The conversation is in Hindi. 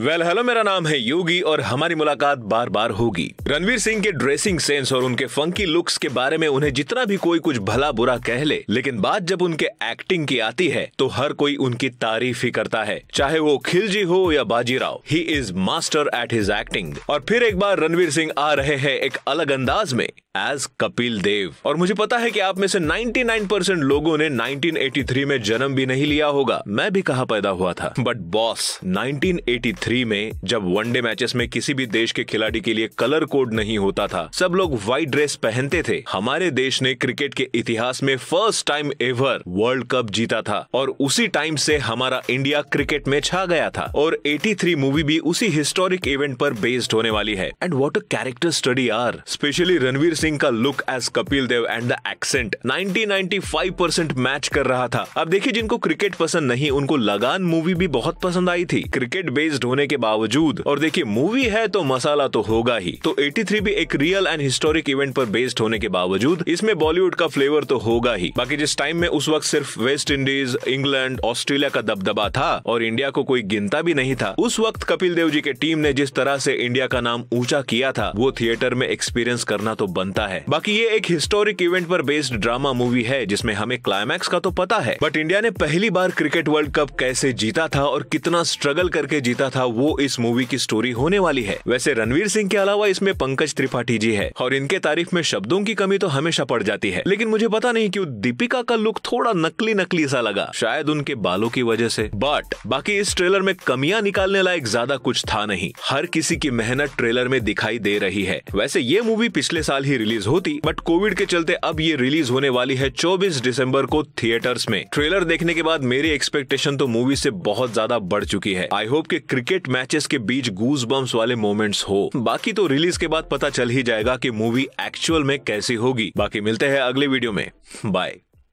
वेल हेलो मेरा नाम है योगी और हमारी मुलाकात बार बार होगी रणवीर सिंह के ड्रेसिंग सेंस और उनके फंकी लुक्स के बारे में उन्हें जितना भी कोई कुछ भला बुरा कह ले लेकिन बात जब उनके एक्टिंग की आती है तो हर कोई उनकी तारीफ ही करता है चाहे वो खिलजी हो या Bajirao he is master at his acting और फिर एक बार रणवीर सिंह आ रहे हैं एक अलग अंदाज में एज कपिल देव और मुझे पता है कि आप में से 99% लोगों ने 1983 में जन्म भी नहीं लिया होगा मैं भी कहा पैदा हुआ था बट बॉस 1983 में जब वनडे मैचेस में किसी भी देश के खिलाड़ी के लिए कलर कोड नहीं होता था सब लोग व्हाइट ड्रेस पहनते थे हमारे देश ने क्रिकेट के इतिहास में first time ever world cup जीता था और उसी टाइम से हमारा इंडिया क्रिकेट में छा गया था और 83 मूवी भी उसी हिस्टोरिक इवेंट पर बेस्ड होने वाली है and what a character study are specially Ranveer Singh का look as Kapil Dev and the accent 90-95 match कर रहा था अब देखिए जिनको क्रिकेट पसंद नहीं उनको लगान मूवी भी बहुत पसंद आई थी क्रिकेट बेस्ड होने के बावजूद और देखिए मूवी है तो मसाला तो होगा ही तो 83 भी एक रियल एंड हिस्टोरिक इवेंट पर बेस्ड होने के बावजूद इसमें बॉलीवुड का फ्लेवर तो होगा ही बाकी जिस टाइम में उस वक्त सिर्फ वेस्ट इंडीज इंग्लैंड ऑस्ट्रेलिया का दबदबा था और इंडिया को कोई गिनता भी नहीं था उस वक्त कपिल देव जी के टीम ने जिस तरह से इंडिया का नाम ऊंचा किया था वो थिएटर में एक्सपीरियंस करना तो बंद बनता है बाकी ये एक हिस्टोरिक इवेंट पर बेस्ड ड्रामा मूवी है जिसमें हमें क्लाइमैक्स का तो पता है बट इंडिया ने पहली बार क्रिकेट वर्ल्ड कप कैसे जीता था और कितना स्ट्रगल करके जीता था वो इस मूवी की स्टोरी होने वाली है वैसे रणवीर सिंह के अलावा इसमें पंकज त्रिपाठी जी है और इनके तारीफ में शब्दों की कमी तो हमेशा पड़ जाती है लेकिन मुझे पता नहीं क्यूँ दीपिका का लुक थोड़ा नकली नकली सा लगा शायद उनके बालों की वजह से बट बाकी इस ट्रेलर में कमियां निकालने लायक ज्यादा कुछ था नहीं हर किसी की मेहनत ट्रेलर में दिखाई दे रही है वैसे ये मूवी पिछले साल ही रिलीज होती बट कोविड के चलते अब ये रिलीज होने वाली है चौबीस दिसंबर को थिएटर्स में ट्रेलर देखने के बाद मेरी एक्सपेक्टेशन तो मूवी से बहुत ज्यादा बढ़ चुकी है आई होप कि क्रिकेट मैचेस के बीच गूज बम्स वाले मोमेंट्स हो बाकी तो रिलीज के बाद पता चल ही जाएगा कि मूवी एक्चुअल में कैसी होगी बाकी मिलते हैं अगले वीडियो में बाय